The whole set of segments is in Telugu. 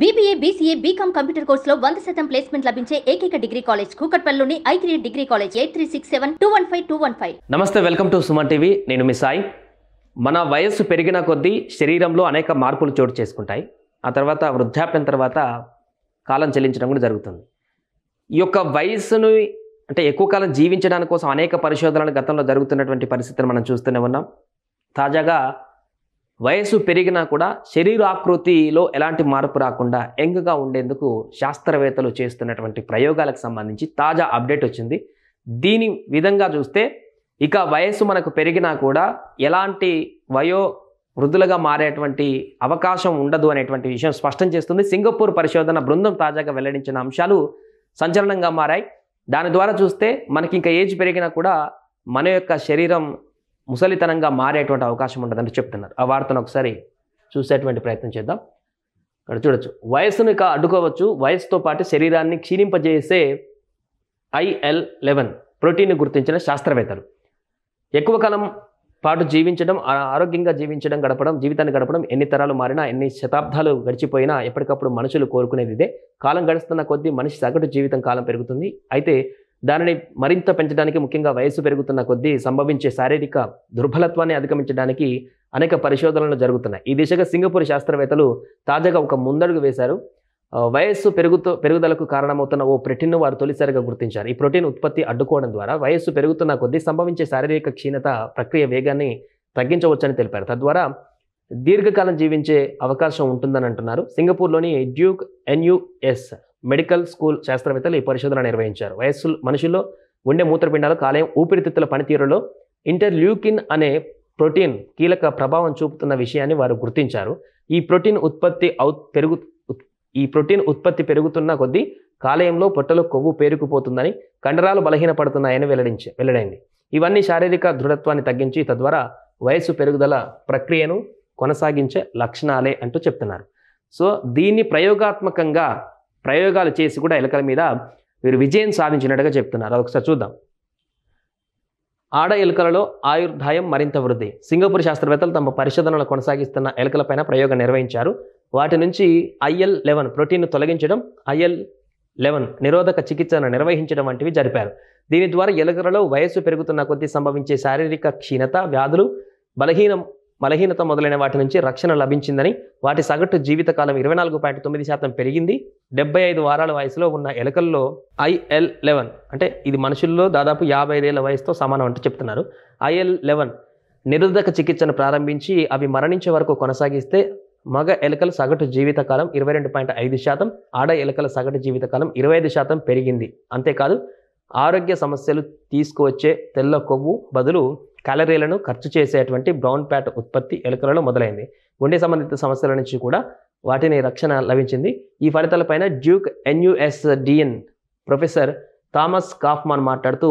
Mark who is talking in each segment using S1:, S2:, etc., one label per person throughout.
S1: బీబీఏ బీసీఏ బీకామ్ కంప్యూటర్ కోర్సులో వంద శాతం ప్లేస్మెంట్ లభించే ఏకైక డిగ్రీ కాలేజ్ కూకట్పల్లిలోని I create degree college eight three six seven two one five two one five నమస్తే వెల్కమ్ టు సుమన్ టీవీ నేను మీ సాయి మన వయస్సు పెరిగిన కొద్దీ శరీరంలో అనేక మార్పులు చోటు చేసుకుంటాయి ఆ తర్వాత వృద్ధాప్యం తర్వాత కాలం చెల్లించడం కూడా జరుగుతుంది ఈ యొక్క వయస్సును అంటే ఎక్కువ కాలం జీవించడానికి కోసం అనేక పరిశోధనలు గతంలో జరుగుతున్నటువంటి పరిస్థితిని మనం చూస్తూనే ఉన్నాం తాజాగా వయసు పెరిగినా కూడా శరీర ఆకృతిలో ఎలాంటి మార్పు రాకుండా యంగ్గా ఉండేందుకు శాస్త్రవేత్తలు చేస్తున్నటువంటి ప్రయోగాలకు సంబంధించి తాజా అప్డేట్ వచ్చింది దీని విధంగా చూస్తే ఇక వయసు మనకు పెరిగినా కూడా ఎలాంటి వయో వృద్ధులుగా మారేటువంటి అవకాశం ఉండదు అనేటువంటి విషయం స్పష్టం చేస్తుంది సింగపూర్ పరిశోధన బృందం తాజాగా వెల్లడించిన అంశాలు సంచలనంగా మారాయి దాని ద్వారా చూస్తే మనకి ఇంకా ఏజ్ పెరిగినా కూడా మన యొక్క శరీరం ముసలితనంగా మారేటువంటి అవకాశం ఉంటుందని చెప్తున్నారు ఆ వార్తను ఒకసారి చూసేటువంటి ప్రయత్నం చేద్దాం ఇక్కడ చూడొచ్చు వయస్సును అడ్డుకోవచ్చు వయస్సుతో పాటు శరీరాన్ని క్షీణింపజేసే ఐఎల్ లెవెన్ ప్రోటీన్ గుర్తించిన శాస్త్రవేత్తలు ఎక్కువ కాలం పాటు జీవించడం ఆరోగ్యంగా జీవించడం గడపడం జీవితాన్ని గడపడం ఎన్ని తరాలు మారినా ఎన్ని శతాబ్దాలు గడిచిపోయినా ఎప్పటికప్పుడు మనుషులు కోరుకునేది ఇదే కాలం గడుస్తున్న కొద్దీ మనిషి సగటు జీవితం కాలం పెరుగుతుంది అయితే దానిని మరింత పెంచడానికి ముఖ్యంగా వయస్సు పెరుగుతున్న కొద్దీ సంభవించే శారీరక దుర్బలత్వాన్ని అధిగమించడానికి అనేక పరిశోధనలు జరుగుతున్నాయి ఈ దిశగా సింగపూర్ శాస్త్రవేత్తలు తాజాగా ఒక ముందడుగు వేశారు వయస్సు పెరుగుతూ పెరుగుదలకు కారణమవుతున్న ఓ ప్రోటీన్ను వారు తొలిసారిగా గుర్తించారు ఈ ప్రోటీన్ ఉత్పత్తి అడ్డుకోవడం ద్వారా వయస్సు పెరుగుతున్న కొద్దీ సంభవించే శారీరక క్షీణత ప్రక్రియ వేగాన్ని తగ్గించవచ్చని తెలిపారు తద్వారా దీర్ఘకాలం జీవించే అవకాశం ఉంటుందని అంటున్నారు సింగపూర్లోని డ్యూక్ ఎన్యుఎస్ మెడికల్ స్కూల్ శాస్త్రవేత్తలు ఈ పరిశోధన నిర్వహించారు వయస్సు మనుషుల్లో ఉండే మూత్రపిండాలు కాలేయం ఊపిరితిత్తుల పనితీరులో ఇంటర్ల్యూకిన్ అనే ప్రోటీన్ కీలక ప్రభావం చూపుతున్న విషయాన్ని వారు గుర్తించారు ఈ ప్రోటీన్ ఉత్పత్తి అవు పెరుగు ఈ ప్రోటీన్ ఉత్పత్తి పెరుగుతున్న కొద్దీ కాలేయంలో పొట్టలో కొవ్వు పేరుకుపోతుందని కండరాలు బలహీనపడుతున్నాయని వెల్లడించి వెల్లడైంది ఇవన్నీ శారీరక దృఢత్వాన్ని తగ్గించి తద్వారా వయస్సు పెరుగుదల ప్రక్రియను కొనసాగించే లక్షణాలే అంటూ చెప్తున్నారు సో దీన్ని ప్రయోగాత్మకంగా ప్రయోగాలు చేసి కూడా ఎలకల మీద వీరు విజయం సాధించినట్టుగా చెప్తున్నారు ఒకసారి చూద్దాం ఆడ ఎలుకలలో ఆయుర్దాయం మరింత వృద్ధి సింగపూర్ శాస్త్రవేత్తలు తమ పరిశోధనలు కొనసాగిస్తున్న పైన ప్రయోగం నిర్వహించారు వాటి నుంచి ఐఎల్ లెవెన్ ప్రోటీన్ను తొలగించడం ఐఎల్ లెవెన్ నిరోధక చికిత్సను నిర్వహించడం వంటివి జరిపారు దీని ద్వారా ఎలుకలలో వయస్సు పెరుగుతున్న కొద్దీ సంభవించే శారీరక క్షీణత వ్యాధులు బలహీనం బలహీనత మొదలైన వాటి నుంచి రక్షణ లభించిందని వాటి సగటు జీవితకాలం ఇరవై నాలుగు పాయింట్ తొమ్మిది శాతం పెరిగింది డెబ్బై ఐదు వారాల వయసులో ఉన్న ఎలకల్లో ఐఎల్ లెవెన్ అంటే ఇది మనుషుల్లో దాదాపు యాభై ఐదేళ్ల వయసుతో సమానం అంటూ చెప్తున్నారు ఐఎల్ లెవెన్ నిరోధక చికిత్సను ప్రారంభించి అవి మరణించే వరకు కొనసాగిస్తే మగ ఎలకల సగటు జీవితకాలం ఇరవై రెండు పాయింట్ ఐదు శాతం ఆడ ఎలకల సగటు జీవితకాలం ఇరవై ఐదు శాతం పెరిగింది అంతేకాదు ఆరోగ్య సమస్యలు తీసుకువచ్చే తెల్ల కొవ్వు బదులు క్యాలరీలను ఖర్చు చేసేటువంటి బ్రౌన్ ప్యాట్ ఉత్పత్తి ఎలుకలలో మొదలైంది గుండె సంబంధిత సమస్యల నుంచి కూడా వాటిని రక్షణ లభించింది ఈ ఫలితాలపైన డ్యూక్ ఎన్యుఎస్డిఎన్ ప్రొఫెసర్ థామస్ కాఫ్మాన్ మాట్లాడుతూ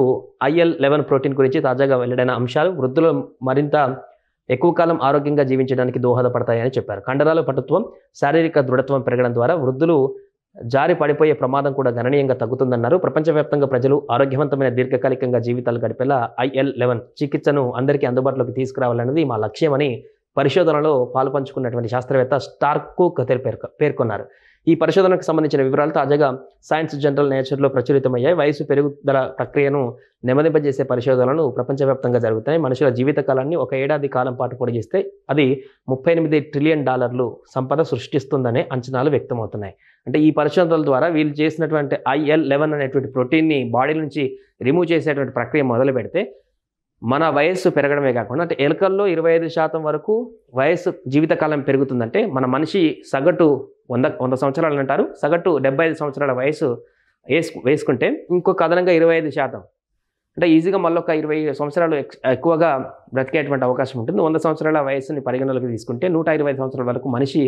S1: ఐఎల్ లెవెన్ ప్రోటీన్ గురించి తాజాగా వెల్లడైన అంశాలు వృద్ధులు మరింత ఎక్కువ కాలం ఆరోగ్యంగా జీవించడానికి దోహదపడతాయని చెప్పారు కండరాల పటుత్వం శారీరక దృఢత్వం పెరగడం ద్వారా వృద్ధులు జారి పడిపోయే ప్రమాదం కూడా గణనీయంగా తగ్గుతుందన్నారు ప్రపంచవ్యాప్తంగా ప్రజలు ఆరోగ్యవంతమైన దీర్ఘకాలికంగా జీవితాలు గడిపేలా ఐఎల్ లెవెన్ చికిత్సను అందరికీ అందుబాటులోకి తీసుకురావాలన్నది మా లక్ష్యమని పరిశోధనలో పాల్పంచుకున్నటువంటి శాస్త్రవేత్త స్టార్కు కుక్ పేర్కొన్నారు ఈ పరిశోధనకు సంబంధించిన వివరాలు తాజాగా సైన్స్ జనరల్ నేచర్లో ప్రచురితమయ్యాయి వయసు పెరుగుదల ప్రక్రియను నెమ్మదింపజేసే పరిశోధనలు ప్రపంచవ్యాప్తంగా జరుగుతాయి మనుషుల జీవిత కాలాన్ని ఒక ఏడాది కాలం పాటు పొడిగిస్తే అది ముప్పై ఎనిమిది ట్రిలియన్ డాలర్లు సంపద సృష్టిస్తుందనే అంచనాలు వ్యక్తమవుతున్నాయి అంటే ఈ పరిశోధనల ద్వారా వీళ్ళు చేసినటువంటి ఐఎల్ లెవెన్ అనేటువంటి ప్రోటీన్ని బాడీ నుంచి రిమూవ్ చేసేటువంటి ప్రక్రియ మొదలు పెడితే మన వయస్సు పెరగడమే కాకుండా అంటే ఎలుకల్లో ఇరవై ఐదు శాతం వరకు వయస్సు జీవితకాలం పెరుగుతుందంటే మన మనిషి సగటు వంద వంద సంవత్సరాలు అంటారు సగటు డెబ్బై ఐదు సంవత్సరాల వయసు వేసు వేసుకుంటే ఇంకొక అదనంగా ఇరవై ఐదు శాతం అంటే ఈజీగా మళ్ళీ ఒక ఇరవై సంవత్సరాలు ఎక్కువగా బ్రతికేటువంటి అవకాశం ఉంటుంది వంద సంవత్సరాల వయసుని పరిగణలోకి తీసుకుంటే నూట ఇరవై సంవత్సరాల వరకు మనిషి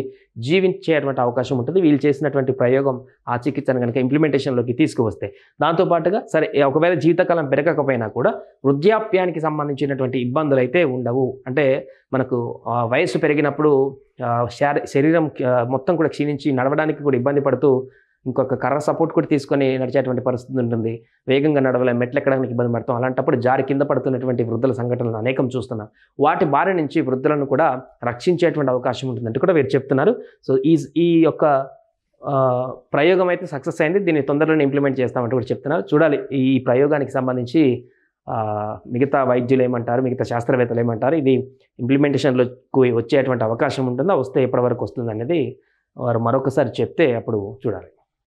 S1: జీవించేటువంటి అవకాశం ఉంటుంది వీళ్ళు చేసినటువంటి ప్రయోగం ఆ చికిత్సను కనుక ఇంప్లిమెంటేషన్లోకి తీసుకువస్తే దాంతోపాటుగా సరే ఒకవేళ జీవితకాలం పెరగకపోయినా కూడా వృద్ధాప్యానికి సంబంధించినటువంటి ఇబ్బందులు అయితే ఉండవు అంటే మనకు వయసు పెరిగినప్పుడు శారీ శరీరం మొత్తం కూడా క్షీణించి నడవడానికి కూడా ఇబ్బంది పడుతూ ఇంకొక కర్ర సపోర్ట్ కూడా తీసుకొని నడిచేటువంటి పరిస్థితి ఉంటుంది వేగంగా నడవలే మెట్లు ఎక్కడానికి ఇబ్బంది పడతాం అలాంటప్పుడు జారి కింద పడుతున్నటువంటి వృద్ధుల సంఘటనలు అనేకం చూస్తున్నాం వాటి బారి నుంచి వృద్ధులను కూడా రక్షించేటువంటి అవకాశం ఉంటుందంటే కూడా వీరు చెప్తున్నారు సో ఈ ఈ యొక్క ప్రయోగం అయితే సక్సెస్ అయింది దీన్ని తొందరలోనే ఇంప్లిమెంట్ చేస్తామంటూ కూడా చెప్తున్నారు చూడాలి ఈ ప్రయోగానికి సంబంధించి మిగతా వైద్యులు ఏమంటారు మిగతా శాస్త్రవేత్తలు ఏమంటారు ఇది ఇంప్లిమెంటేషన్లోకి వచ్చేటువంటి అవకాశం ఉంటుందా వస్తే ఎప్పటివరకు వస్తుంది అనేది వారు మరొకసారి చెప్తే అప్పుడు చూడాలి